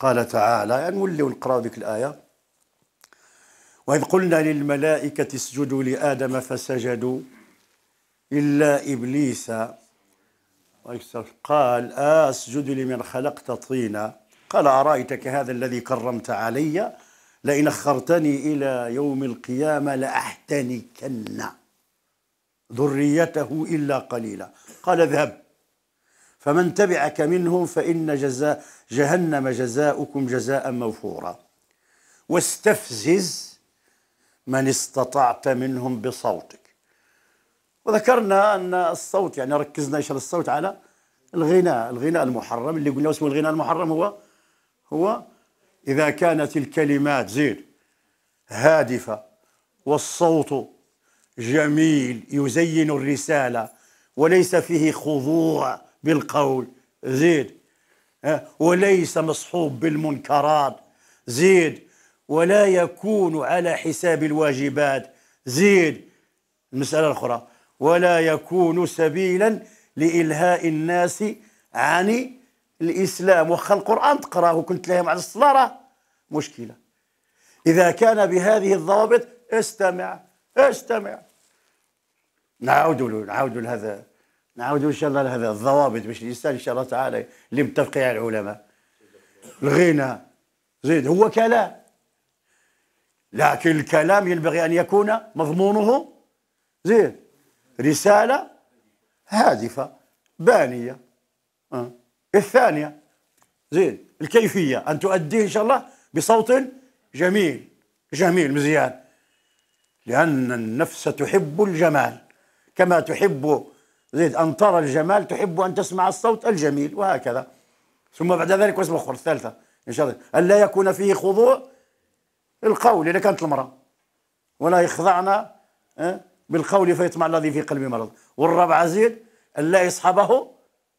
قال تعالى يعني نولي ونقراو ذيك الآية وإذ قلنا للملائكة اسجدوا لآدم فسجدوا إلا إبليس قال أسجد لمن خلقت طينا قال أرأيتك هذا الذي كرمت علي لئن أخرتني إلى يوم القيامة لأحتنكن ذريته إلا قليلا قال اذهب فمن تبعك منهم فإن جزاء جهنم جزاؤكم جزاء موفورا واستفزز من استطعت منهم بصوتك وذكرنا أن الصوت يعني ركزنا إيش الصوت على الغناء الغناء المحرم اللي قلنا اسمه الغناء المحرم هو هو إذا كانت الكلمات زين هادفة والصوت جميل يزين الرسالة وليس فيه خضوع بالقول زيد وليس مصحوب بالمنكرات زيد ولا يكون على حساب الواجبات زيد المسألة الأخرى ولا يكون سبيلا لإلهاء الناس عن الإسلام وخا القرآن تقراه كنت لهم على الصلاة مشكلة إذا كان بهذه الضوابط استمع استمع نعود نعود لهذا نعاودوا ان شاء الله لهذا الضوابط باش الانسان ان شاء الله تعالى اللي متفق على العلماء الغنى زيد هو كلام لكن الكلام ينبغي ان يكون مضمونه زيد رساله هادفه بانيه أه. الثانيه زيد الكيفيه ان تؤديه ان شاء الله بصوت جميل جميل مزيان لان النفس تحب الجمال كما تحب زيد أن ترى الجمال تحب أن تسمع الصوت الجميل وهكذا ثم بعد ذلك واسم أخر الثالثة إن شاء الله ألا يكون فيه خضوع القول إذا كانت المرأة ولا يخضعنا بالقول فيطمع الذي في قلبه مرض والرابعة زيد ألا يصحبه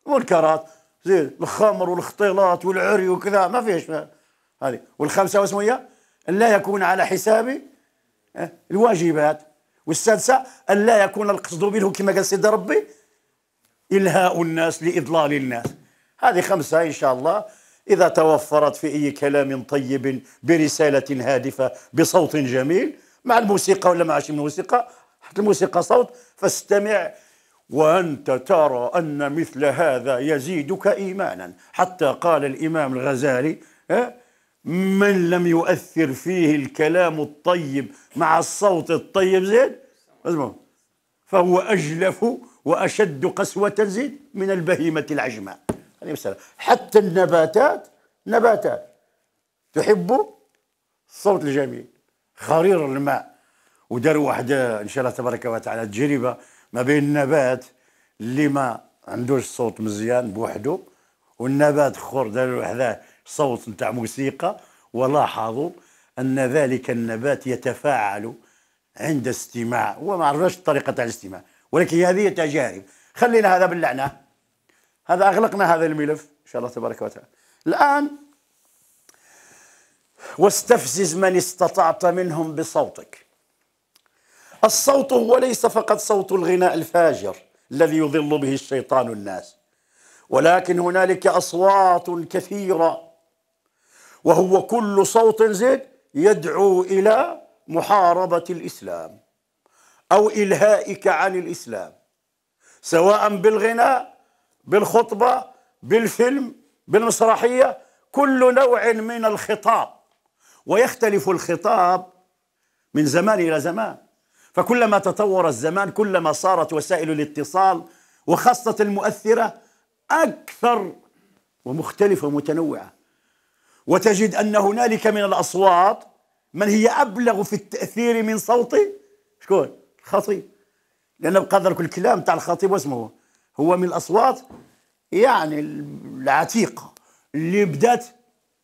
منكرات زيد الخمر والاختلاط والعري وكذا ما فيش هذه والخامسة واسمه هي ألا يكون على حساب الواجبات والسادسة ألا يكون القصد منه كما قال سيدنا ربي إلهاء الناس لإضلال الناس هذه خمسة إن شاء الله إذا توفرت في أي كلام طيب برسالة هادفة بصوت جميل مع الموسيقى ولا شيء الموسيقى حتى الموسيقى صوت فاستمع وأنت ترى أن مثل هذا يزيدك إيمانا حتى قال الإمام الغزالي من لم يؤثر فيه الكلام الطيب مع الصوت الطيب زين فهو أجلف وأشد قسوة زيد من البهيمة العجماء حتى النباتات نباتات تحب الصوت الجميل خرير الماء وداروا واحد ان شاء الله تبارك وتعالى تجربه ما بين النبات اللي ما عندوش صوت مزيان بوحده والنبات اخر داروا واحد صوت نتاع موسيقى ولاحظوا ان ذلك النبات يتفاعل عند استماع هو ما عرفناش الطريقه تاع الاستماع ولكن هذه تجارب خلينا هذا باللعنة هذا أغلقنا هذا الملف إن شاء الله تبارك وتعالى الآن واستفزز من استطعت منهم بصوتك الصوت هو ليس فقط صوت الغناء الفاجر الذي يضل به الشيطان الناس ولكن هنالك أصوات كثيرة وهو كل صوت زيد يدعو إلى محاربة الإسلام أو إلهائك عن الإسلام سواء بالغناء بالخطبة بالفيلم بالمسرحية كل نوع من الخطاب ويختلف الخطاب من زمان إلى زمان فكلما تطور الزمان كلما صارت وسائل الاتصال وخاصة المؤثرة أكثر ومختلفة ومتنوعة وتجد أن هنالك من الأصوات من هي أبلغ في التأثير من صوت شكون خطيب لأن بقدر كل الكلام تاع الخطيب واسمه هو من الأصوات يعني العتيقة اللي بدأت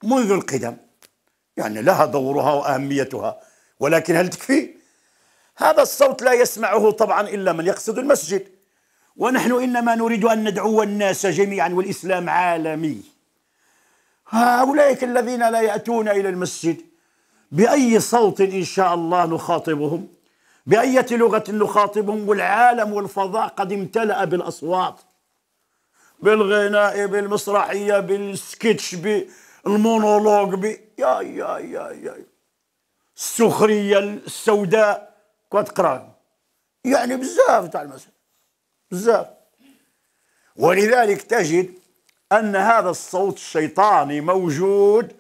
منذ القدم يعني لها دورها وأهميتها ولكن هل تكفي؟ هذا الصوت لا يسمعه طبعا إلا من يقصد المسجد ونحن إنما نريد أن ندعو الناس جميعا والإسلام عالمي هؤلاء الذين لا يأتون إلى المسجد بأي صوت إن شاء الله نخاطبهم بأية لغة نخاطبهم والعالم والفضاء قد امتلأ بالأصوات بالغناء بالمسرحية بالسكتش بالمونولوج ب... يا يا يا يا السخرية السوداء كتقرا يعني بزاف تاع المسائل بزاف ولذلك تجد أن هذا الصوت الشيطاني موجود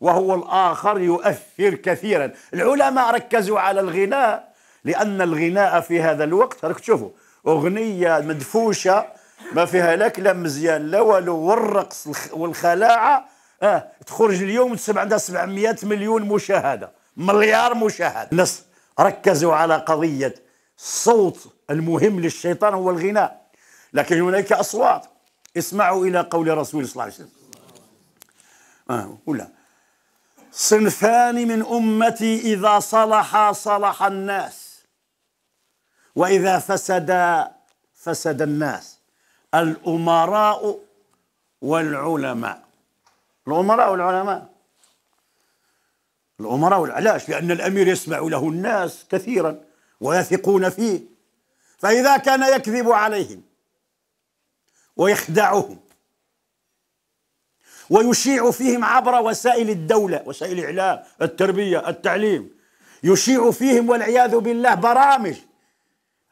وهو الآخر يؤثر كثيرا العلماء ركزوا على الغناء لان الغناء في هذا الوقت راك تشوفوا اغنيه مدفوشه ما فيها لا كلام مزيان لا والو والرقص والخلاعه اه تخرج اليوم تسمع عندها 700 مليون مشاهده مليار مشاهده الناس ركزوا على قضيه الصوت المهم للشيطان هو الغناء لكن هناك اصوات اسمعوا الى قول رسول صلى الله عليه وسلم آه صنفان من امتي اذا صلح صلح الناس واذا فسد فسد الناس الامراء والعلماء الامراء والعلماء الامراء والعلاش لان الامير يسمع له الناس كثيرا ويثقون فيه فاذا كان يكذب عليهم ويخدعهم ويشيع فيهم عبر وسائل الدولة وسائل الإعلام التربية التعليم يشيع فيهم والعياذ بالله برامج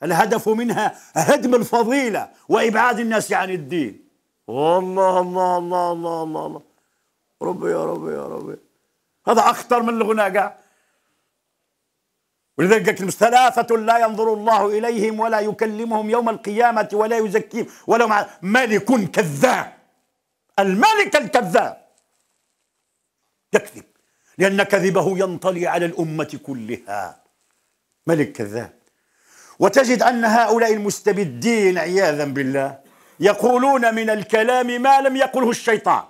الهدف منها هدم الفضيلة وإبعاد الناس عن الدين والله الله الله الله الله, الله. ربي يا ربي يا ربي هذا أخطر من الغناء قاع ولذلك قالت ثلاثة لا ينظر الله إليهم ولا يكلمهم يوم القيامة ولا يزكيهم ولا مع ملك كذاب الملك الكذاب يكذب لأن كذبه ينطلي على الأمة كلها ملك كذاب وتجد أن هؤلاء المستبدين عياذا بالله يقولون من الكلام ما لم يقله الشيطان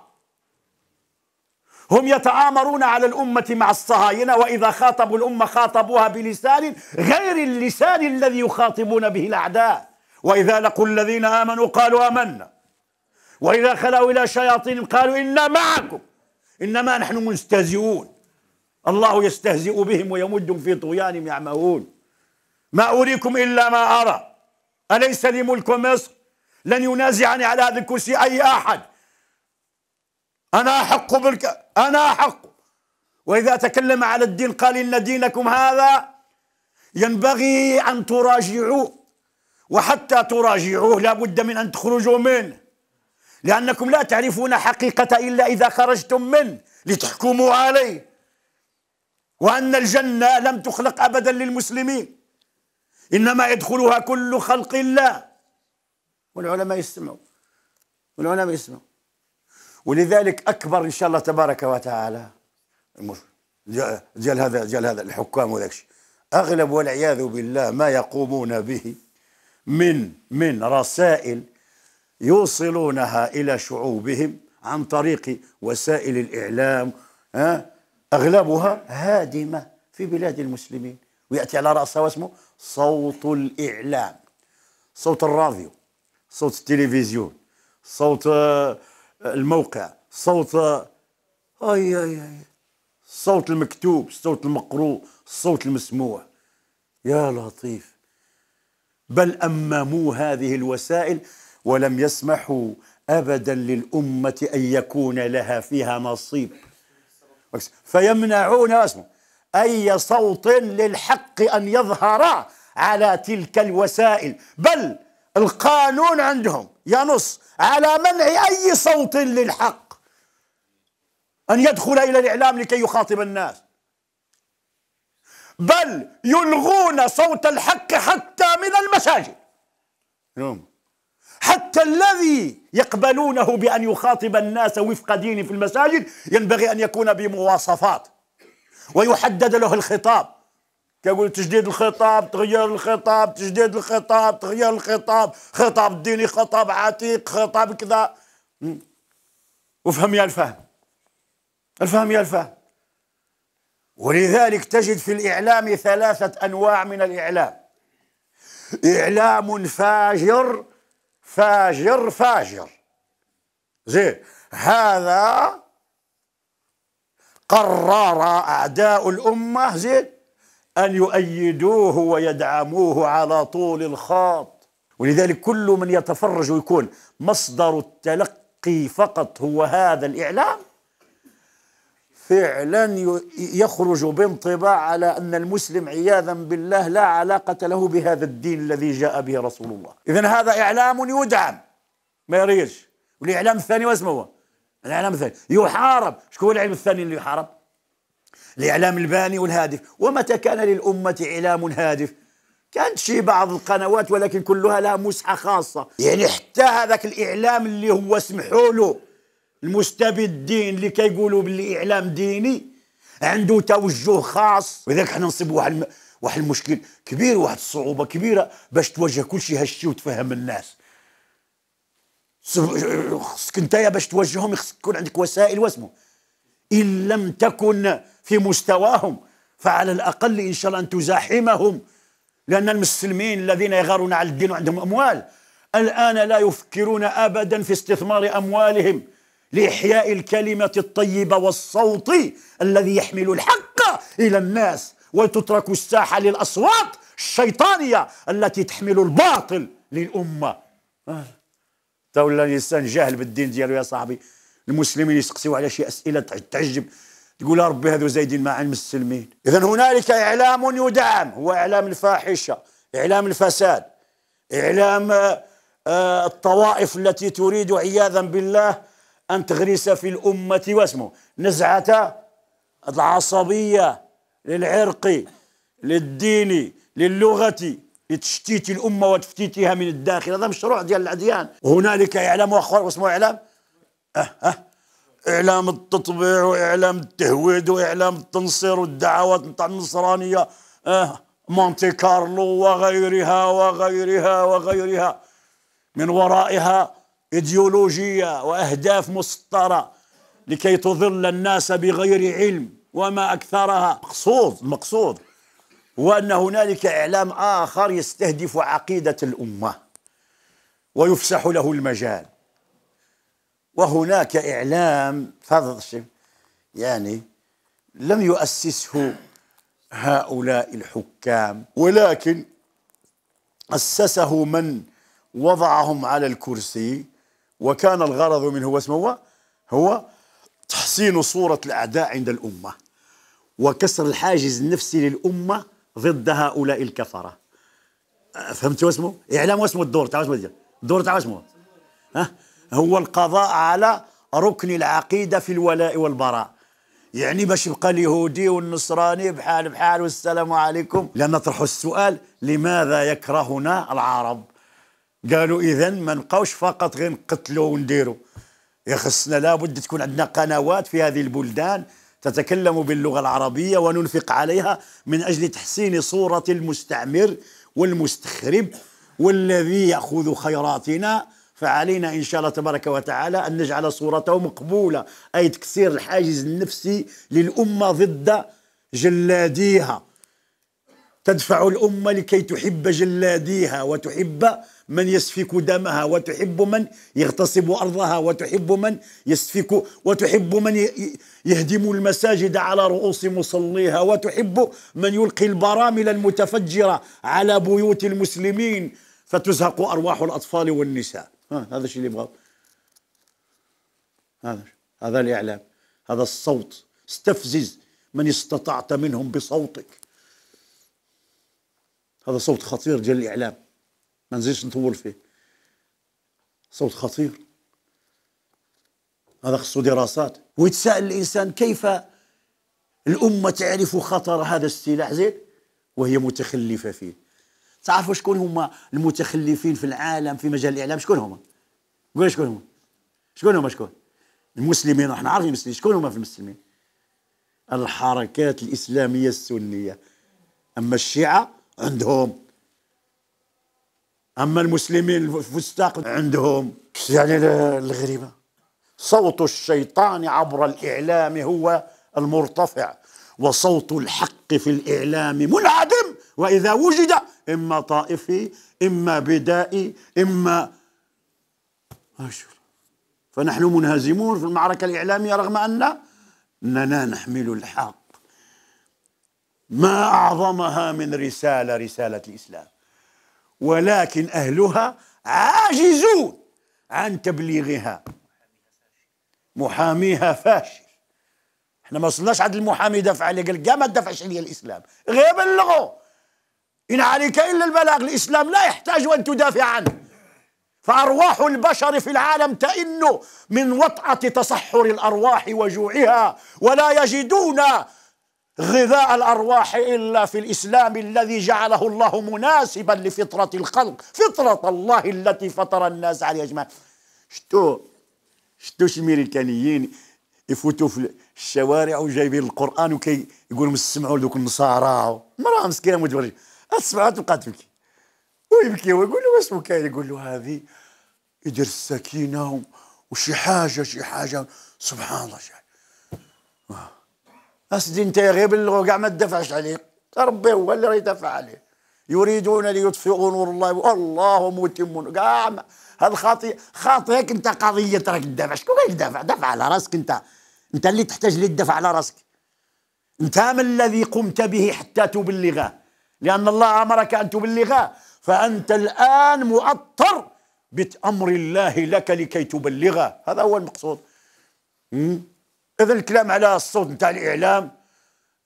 هم يتآمرون على الأمة مع الصهاينة وإذا خاطبوا الأمة خاطبوها بلسان غير اللسان الذي يخاطبون به الأعداء وإذا لقوا الذين آمنوا قالوا آمنا وإذا خلوا إلى شياطين قالوا إنا معكم إنما نحن مستهزئون الله يستهزئ بهم ويمدهم في طغيانهم يعمهون ما أريكم إلا ما أرى أليس لي ملك مصر لن ينازعني على هذا الكرسي أي أحد أنا أحق بالك أنا أحق وإذا تكلم على الدين قال إن دينكم هذا ينبغي أن تراجعوه وحتى تراجعوه لا بد من أن تخرجوا منه لأنكم لا تعرفون حقيقة إلا إذا خرجتم منه لتحكموا عليه وأن الجنة لم تخلق أبدا للمسلمين إنما يدخلها كل خلق الله والعلماء يسمعوا والعلماء يسمعوا ولذلك أكبر إن شاء الله تبارك وتعالى جل هذا جل هذا الحكام وذاك الشيء أغلب والعياذ بالله ما يقومون به من من رسائل يوصلونها إلى شعوبهم عن طريق وسائل الإعلام أغلبها هادمة في بلاد المسلمين ويأتي على رأسها واسمه صوت الإعلام صوت الراديو صوت التلفزيون صوت آه، الموقع صوت آه، أي أي أي صوت المكتوب الصوت المقروء الصوت المسموع يا لطيف بل أمموا هذه الوسائل ولم يسمحوا أبدا للأمة أن يكون لها فيها نصيب فيمنعون اسمه أي صوت للحق أن يظهر على تلك الوسائل بل القانون عندهم ينص على منع أي صوت للحق أن يدخل إلى الإعلام لكي يخاطب الناس بل يلغون صوت الحق حتى من المساجد حتى الذي يقبلونه بأن يخاطب الناس وفق دينه في المساجد ينبغي أن يكون بمواصفات ويحدد له الخطاب كيقول تجديد الخطاب تغير الخطاب تجديد الخطاب تغيير الخطاب خطاب ديني خطاب عتيق خطاب كذا وفهم يا الفهم الفهم يا الفهم ولذلك تجد في الإعلام ثلاثة أنواع من الإعلام إعلام فاجر فاجر فاجر زين هذا قرر أعداء الأمة زين أن يؤيدوه ويدعموه على طول الخط ولذلك كل من يتفرج ويكون مصدر التلقي فقط هو هذا الإعلام فعلا يخرج بانطباع على أن المسلم عياذا بالله لا علاقة له بهذا الدين الذي جاء به رسول الله إذا هذا إعلام يدعم ما يريش والإعلام الثاني واسمه الاعلام الثاني يحارب شكون الاعلام الثاني اللي يحارب الاعلام الباني والهادف ومتى كان للامه اعلام هادف كانت شي بعض القنوات ولكن كلها لها مسحه خاصه يعني حتى هذاك الاعلام اللي هو سمحوا له المستبدين اللي كيقولوا باللي اعلام ديني عنده توجه خاص ولذلك حنا نصيبوا واحد واحد المشكل كبير واحد الصعوبه كبيره باش تواجه كل شيء هالشي وتفهم الناس خصك انت باش توجههم خصك يكون عندك وسائل واسمه ان لم تكن في مستواهم فعلى الاقل ان شاء الله ان تزاحمهم لان المسلمين الذين يغارون على الدين وعندهم اموال الان لا يفكرون ابدا في استثمار اموالهم لاحياء الكلمه الطيبه والصوت الذي يحمل الحق الى الناس وتترك الساحه للاصوات الشيطانيه التي تحمل الباطل للامه تا ولا الانسان جاهل بالدين ديالو يا صاحبي المسلمين يسقسيو على شي اسئله تعجب تقول يا ربي هذو زايدين مع المسلمين اذا هنالك اعلام يدعم هو اعلام الفاحشه اعلام الفساد اعلام آه، آه، الطوائف التي تريد عياذا بالله ان تغرس في الامه واسمه نزعه العصبيه للعرق للدين للغه لتشتيت الامه وتفتيتها من الداخل هذا مشروع ديال الاديان هنالك اعلام اخر واسمه اعلام أه أه اعلام التطبيع واعلام التهويد واعلام التنصير والدعوات نتاع النصرانيه أه مونتي كارلو وغيرها وغيرها وغيرها من ورائها ايديولوجيه واهداف مسطره لكي تضل الناس بغير علم وما اكثرها مقصود المقصود وأن هنالك إعلام آخر يستهدف عقيدة الأمة ويفسح له المجال وهناك إعلام فضل يعني لم يؤسسه هؤلاء الحكام ولكن أسسه من وضعهم على الكرسي وكان الغرض منه واسمه هو, هو تحسين صورة الأعداء عند الأمة وكسر الحاجز النفسي للأمة ضد هؤلاء الكفرة فهمت اسمه؟ إعلام واسمه الدور تاع اسمه الدور تاع اسمه ها هو القضاء على ركن العقيدة في الولاء والبراء يعني باش يبقى اليهودي والنصراني بحال بحال والسلام عليكم لا نطرح السؤال لماذا يكرهنا العرب قالوا إذا ما نبقاوش فقط غير نقتلوا ونديروا يخصنا لابد تكون عندنا قنوات في هذه البلدان تتكلم باللغة العربية وننفق عليها من أجل تحسين صورة المستعمر والمستخرب والذي يأخذ خيراتنا فعلينا إن شاء الله تبارك وتعالى أن نجعل صورته مقبولة أي تكسير الحاجز النفسي للأمة ضد جلاديها تدفع الأمة لكي تحب جلاديها وتحب من يسفك دمها وتحب من يغتصب أرضها وتحب من يسفك وتحب من يهدم المساجد على رؤوس مصليها وتحب من يلقي البرامل المتفجرة على بيوت المسلمين فتزهق أرواح الأطفال والنساء هذا الشيء اللي يبغى هذا هذا الإعلام هذا الصوت استفزز من استطعت منهم بصوتك هذا صوت خطير جل الإعلام ما نزيدش نطول فيه صوت خطير هذا خصو دراسات ويتساءل الإنسان كيف الأمة تعرف خطر هذا السلاح زين وهي متخلفة فيه تعرفوا شكون هما المتخلفين في العالم في مجال الإعلام شكون هما قول شكون هما شكون هما شكون المسلمين احنا عارفين المسلمين شكون هما في المسلمين الحركات الإسلامية السنية أما الشيعة عندهم اما المسلمين الفستاق عندهم يعني الغريبه صوت الشيطان عبر الاعلام هو المرتفع وصوت الحق في الاعلام منعدم واذا وجد اما طائفي اما بدائي اما فنحن منهزمون في المعركه الاعلاميه رغم اننا نحمل الحق ما أعظمها من رسالة رسالة الإسلام ولكن أهلها عاجزون عن تبليغها محاميها فاشل احنا ما وصلناش عند المحامي يدافع عليه قال ما تدفعش عليا الاسلام غير بلغوا ان عليك الا البلاغ الاسلام لا يحتاج ان تدافع عنه فارواح البشر في العالم تئن من وطأة تصحر الارواح وجوعها ولا يجدون غذاء الارواح الا في الاسلام الذي جعله الله مناسبا لفطره الخلق فطره الله التي فطر الناس عليها اجمعين شتو شتو الامريكانيين يفوتوا في الشوارع وجايبين القران وكي يقولوا سمعوا لذوك النصارى مراه مسكينه متبرجه تسمعها تبقى تبكي ويبكي ويقول له واش كاين يقول له هذه يدير السكينه وشي حاجه شي حاجه سبحان الله حاجه أسدي أنت غير غيب كاع ما تدافعش عليه ربي هو اللي يدافع عليه يريدون ليطفئوا نور الله والله متم كاع هذا خاطئ خاطئك انت قضيه راك تدافع شكون قال دافع دافع على راسك انت انت اللي تحتاج للدفع على راسك انت ما الذي قمت به حتى تبلغه لان الله امرك ان تبلغه فانت الان مؤطر بامر الله لك لكي تبلغه هذا هو المقصود اذا الكلام على الصوت نتاع الاعلام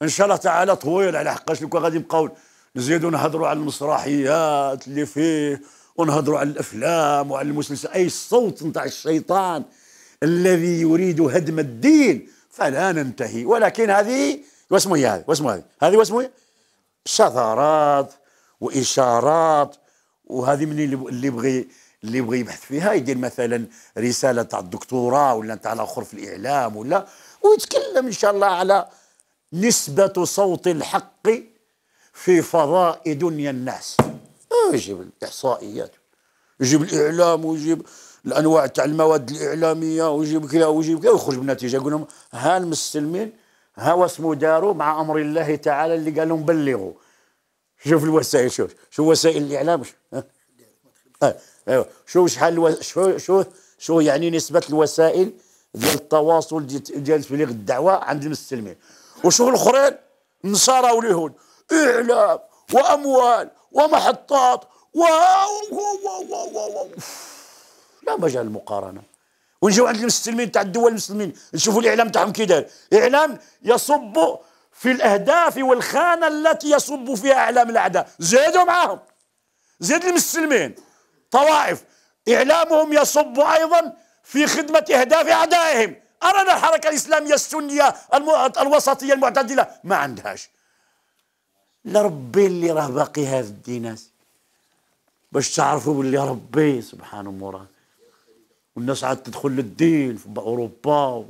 ان شاء الله تعالى طويل على حقاش لو كان غادي نبقاو نزيدو نهضروا على المسرحيات اللي فيه ونهضروا على الافلام وعلى المسلسل اي الصوت نتاع الشيطان الذي يريد هدم الدين فلا ننتهي ولكن هذه واسمه هذه واسمه هذه هذه واسمه شذرات واشارات وهذه من اللي بغي اللي بغي يبحث فيها يدير مثلا رساله تاع الدكتوراه ولا تاع الاخر في الاعلام ولا ويتكلم إن شاء الله على نسبة صوت الحق في فضاء دنيا الناس آه، يجيب الإحصائيات يجيب الإعلام ويجيب الأنواع تاع المواد الإعلامية ويجيب كذا ويجيب كذا ويخرج بالنتيجة يقول لهم ها المسلمين ها واسمو داروا مع أمر الله تعالى اللي قال لهم بلغوا شوف الوسائل شوف شو وسائل الإعلام شو شوف آه، آه، شو شحال شو شو شو يعني نسبة الوسائل ديال التواصل ديال تبليغ الدعوه عند المسلمين وشوف الاخرين النصارى واليهود اعلام واموال ومحطات و لا مجال المقارنه ونجيو عند المسلمين تاع الدول المسلمين نشوفوا الاعلام تاعهم كي داير اعلام يصب في الاهداف والخانه التي يصب فيها اعلام الاعداء زيدوا معاهم زيد المسلمين طوائف اعلامهم يصب ايضا في خدمة أهداف أعدائهم أرنا الحركة الإسلامية السنية الوسطية المعتدلة ما عندهاش لربي اللي راه باقي هذا الناس باش تعرفوا باللي ربي سبحانه مراد والناس عاد تدخل للدين في اوروبا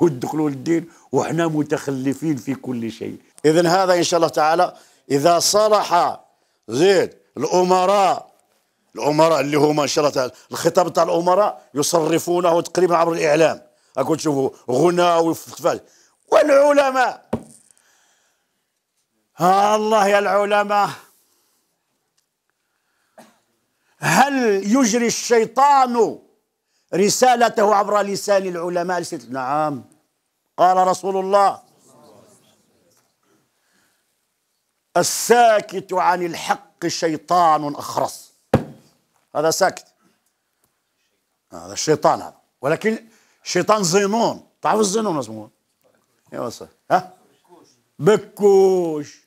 ويدخلوا للدين وحنا متخلفين في كل شيء اذا هذا ان شاء الله تعالى اذا صلح زيد الامراء الامراء اللي هما شرط الخطاب تاع الامراء يصرفونه تقريبا عبر الاعلام اكون تشوفوا غنى وفتفاج والعلماء ها الله يا العلماء هل يجري الشيطان رسالته عبر لسان العلماء نعم قال رسول الله الساكت عن الحق شيطان أخرس هذا ساكت هذا الشيطان هذا ولكن شيطان زينون تعرف الزينون اسمه يا ها بكوش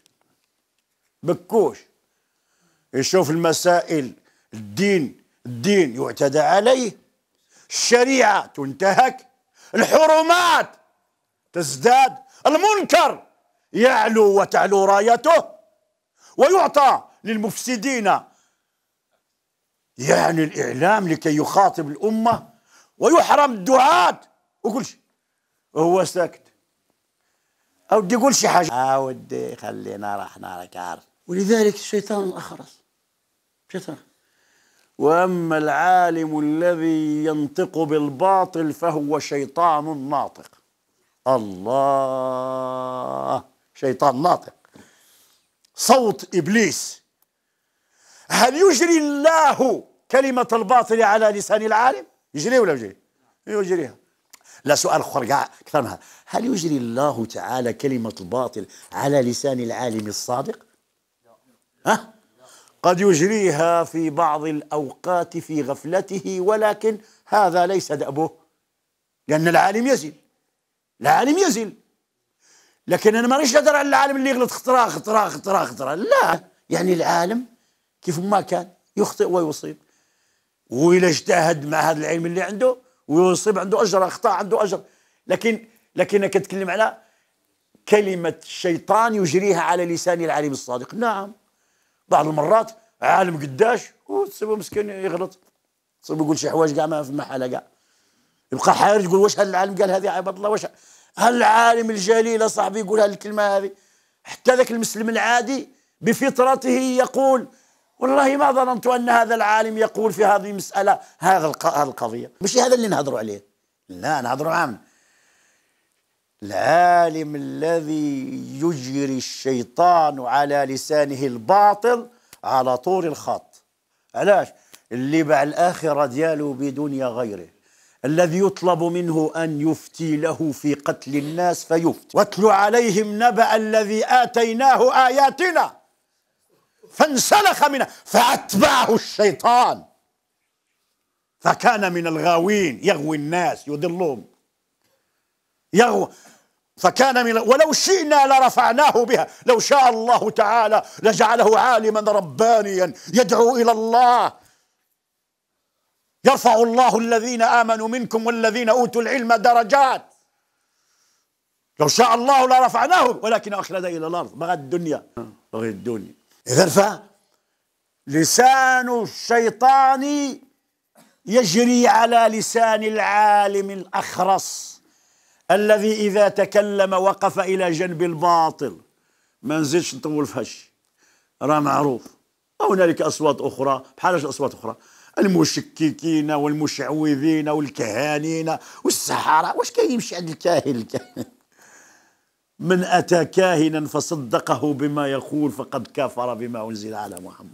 بكوش يشوف المسائل الدين الدين يعتدى عليه الشريعة تنتهك الحرمات تزداد المنكر يعلو وتعلو رايته ويعطى للمفسدين يعني الإعلام لكي يخاطب الأمة ويحرم الدعاة وكل شيء وهو ساكت أودي يقول شي حاجة أودي آه، خلينا راحنا راك عارف ولذلك الشيطان أخرس شيطان وأما العالم الذي ينطق بالباطل فهو شيطان ناطق الله شيطان ناطق صوت إبليس هل يجري الله كلمة الباطل على لسان العالم يجري ولا يجري يجريها لا سؤال اخر كاع اكثر من هذا هل يجري الله تعالى كلمه الباطل على لسان العالم الصادق ها قد يجريها في بعض الاوقات في غفلته ولكن هذا ليس دأبه لان العالم يزل العالم يزل لكن انا مانيش نهضر على العالم اللي يغلط خطره خطره خطره خطره لا يعني العالم كيف ما كان يخطئ ويصيب وإلا اجتهد مع هذا العلم اللي عنده ويصيب عنده أجر أخطاء عنده أجر لكن لكن أنا كتكلم على كلمة الشيطان يجريها على لسان العالم الصادق نعم بعض المرات عالم قداش وتصيبه مسكين يغلط تصيبه يقول شي حوايج كاع ما في محاله كاع يبقى حارج يقول واش هذا العالم قال هذه عباد الله واش هل العالم الجليل صاحبي يقول هالكلمه هذه حتى ذاك المسلم العادي بفطرته يقول والله ما ظننت أن هذا العالم يقول في هذه المسألة هذا القضية مش هذا اللي نهضروا عليه لا نهضروا عام العالم الذي يجري الشيطان على لسانه الباطل على طول الخط علاش اللي باع الآخرة ديالو بدنيا غيره الذي يطلب منه أن يفتي له في قتل الناس فيفتي واتل عليهم نبأ الذي آتيناه آياتنا فانسلخ منها فأتبعه الشيطان فكان من الغاوين يغوي الناس يضلهم يغوي فكان من ولو شئنا لرفعناه بها لو شاء الله تعالى لجعله عالما ربانيا يدعو الى الله يرفع الله الذين امنوا منكم والذين اوتوا العلم درجات لو شاء الله لرفعناه ولكن اخلد الى الارض بغى الدنيا بغى الدنيا إذا فلسان الشيطان يجري على لسان العالم الأخرس الذي إذا تكلم وقف إلى جنب الباطل ما نزيدش نطول في هالشي راه معروف وهنالك أصوات أخرى بحالاش أصوات أخرى المشككين والمشعوذين والكهانين والسحرة واش كاين يمشي عند الكاهن الكاهن من أتى كاهنا فصدقه بما يقول فقد كفر بما أنزل على محمد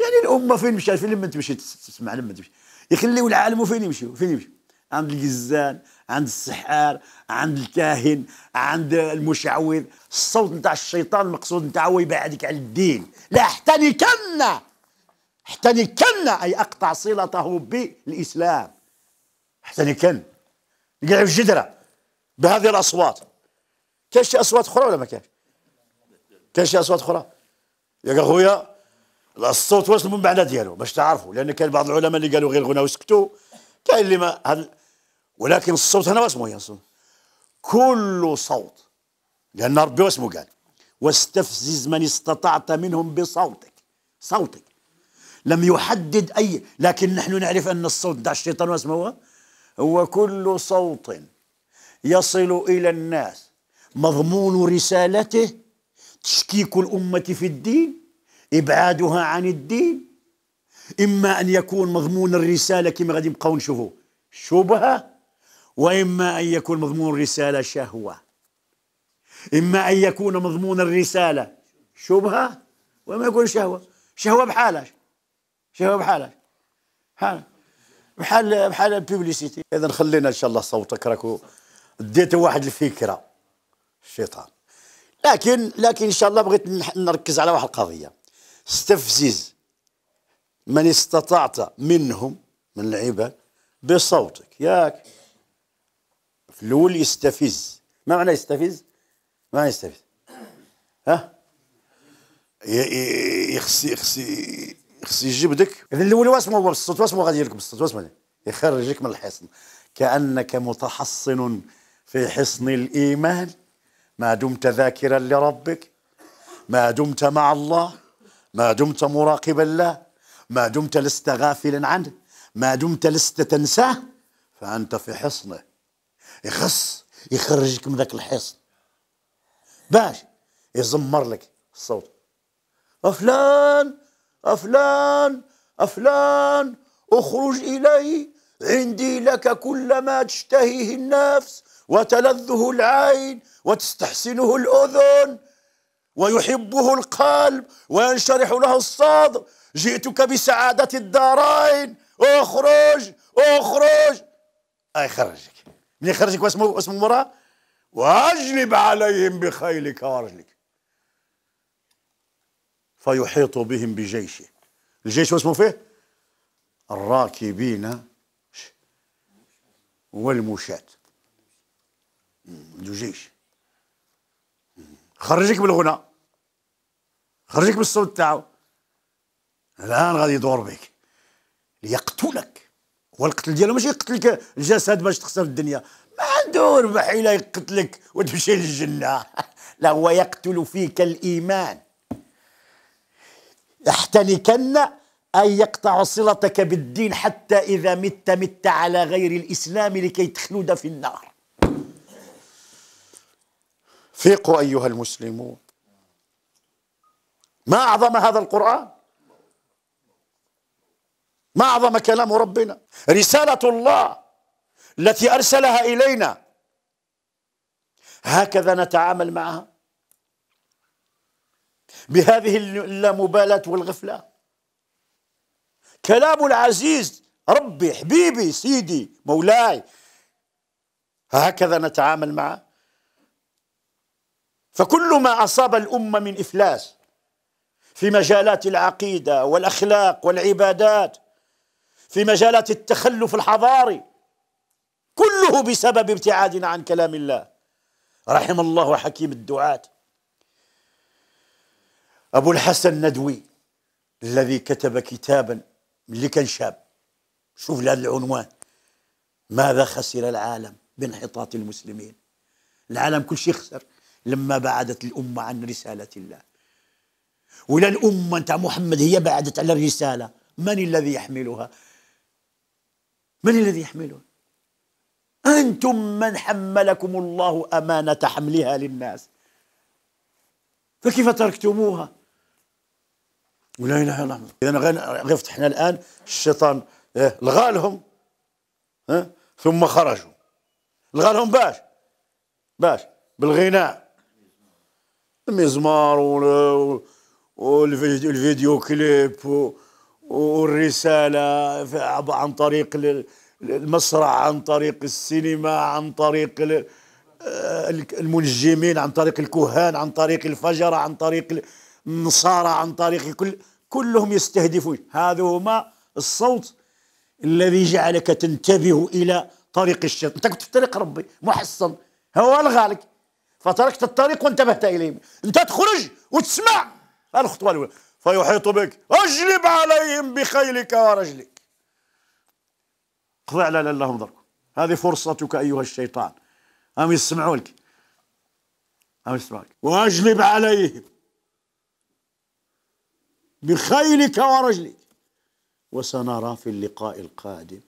يعني الأمة فين مشات فين لما تمشي تسمع لما تمشي يخليوا العالم فين يمشيوا فين يمشيوا عند الجزان عند السحار عند الكاهن عند المشعوذ الصوت نتاع الشيطان المقصود نتاعو يبعدك على الدين لا احتنكن احتنكن اي اقطع صلته بالاسلام احتنكن نقع في الجدره بهذه الاصوات كاين شي اصوات اخرى ولا ما كاينش كاين شي اصوات اخرى ياك اخويا الصوت واش المعنى ديالو باش تعرفوا لان كان بعض العلماء اللي قالوا غير الغناء وسكتوا كاين اللي ما هل ولكن الصوت هنا واش مهم الصوت كل صوت لان ربي واش قال واستفزز من استطعت منهم بصوتك صوتك لم يحدد اي لكن نحن نعرف ان الصوت تاع الشيطان واسمه هو هو كل صوت يصل الى الناس مضمون رسالته تشكيك الامه في الدين ابعادها عن الدين اما ان يكون مضمون الرساله كما غادي نبقاو نشوفوا شبهه واما ان يكون مضمون الرساله شهوه اما ان يكون مضمون الرساله شبهه وما يكون شهوه شهوه بحالها شهوه بحالها بحال بحال بحال الببليسيتي اذا خلينا ان شاء الله صوتك راكو ديت واحد الفكره الشيطان لكن لكن ان شاء الله بغيت نركز على واحد القضيه استفزز من استطعت منهم من العباد بصوتك ياك في الاول يستفز ما معنى يستفز ما معنى يستفز ها يخصي يخصي يخصي اذا الاول واسمو بالصوت واسمو غادي لك بالصوت واسمو يخرجك من الحصن كانك متحصن في حصن الايمان ما دمت ذاكرا لربك ما دمت مع الله ما دمت مراقبا له ما دمت لست غافلا عنه ما دمت لست تنساه فأنت في حصنه يخص يخرجك من ذاك الحصن باش يزمر لك الصوت أفلان أفلان أفلان اخرج إلي عندي لك كل ما تشتهيه النفس وتلذه العين وتستحسنه الأذن ويحبه القلب وينشرح له الصدر جئتك بسعادة الدارين اخرج اخرج اي خرجك من يخرجك واسمه واسم المراه واجلب عليهم بخيلك ورجلك فيحيط بهم بجيشه الجيش واسمه فيه الراكبين والمشاة عنده جيش خرجك بالغنى خرجك بالصوت تاعو الان غادي يدور بك ليقتلك هو القتل ديالو ماشي يقتلك الجسد باش تخسر الدنيا ما عنده ربح الا يقتلك وتمشي للجنه لا هو يقتل فيك الايمان يحتنكن أن يقطع صلتك بالدين حتى إذا مت مت على غير الإسلام لكي تخلد في النار فيقوا أيها المسلمون ما أعظم هذا القرآن ما أعظم كلام ربنا رسالة الله التي أرسلها إلينا هكذا نتعامل معها بهذه اللامبالاة والغفلة كلام العزيز ربي حبيبي سيدي مولاي هكذا نتعامل معه فكل ما أصاب الأمة من إفلاس في مجالات العقيدة والأخلاق والعبادات في مجالات التخلف الحضاري كله بسبب ابتعادنا عن كلام الله رحم الله حكيم الدعاة أبو الحسن الندوي الذي كتب كتابا اللي كان شاب شوف لهذا العنوان ماذا خسر العالم بانحطاط المسلمين العالم كل شيء خسر لما بعدت الأمة عن رسالة الله ولا الأمة نتاع محمد هي بعدت على الرسالة من الذي يحملها من الذي يحملها أنتم من حملكم الله أمانة حملها للناس فكيف تركتموها ولا إله إلا الله إذا غفت إحنا الآن الشيطان إيه، لغالهم إيه، ثم خرجوا لغالهم باش باش بالغناء المزمار والفيديو كليب والرسالة عن طريق المسرح عن طريق السينما عن طريق آه، المنجمين عن طريق الكهان عن طريق الفجرة عن طريق النصارى عن طريق كل كلهم يستهدفون هذا هما الصوت الذي جعلك تنتبه إلى طريق الشيطان أنت كنت في طريق ربي محصن هو الغالك فتركت الطريق وانتبهت اليهم أنت تخرج وتسمع الخطوة الأولى فيحيط بك أجلب عليهم بخيلك ورجلك قضي على لا انظر هذه فرصتك أيها الشيطان هم يسمعوا لك هم يسمعوا لك وأجلب عليهم بخيلك ورجلك وسنرى في اللقاء القادم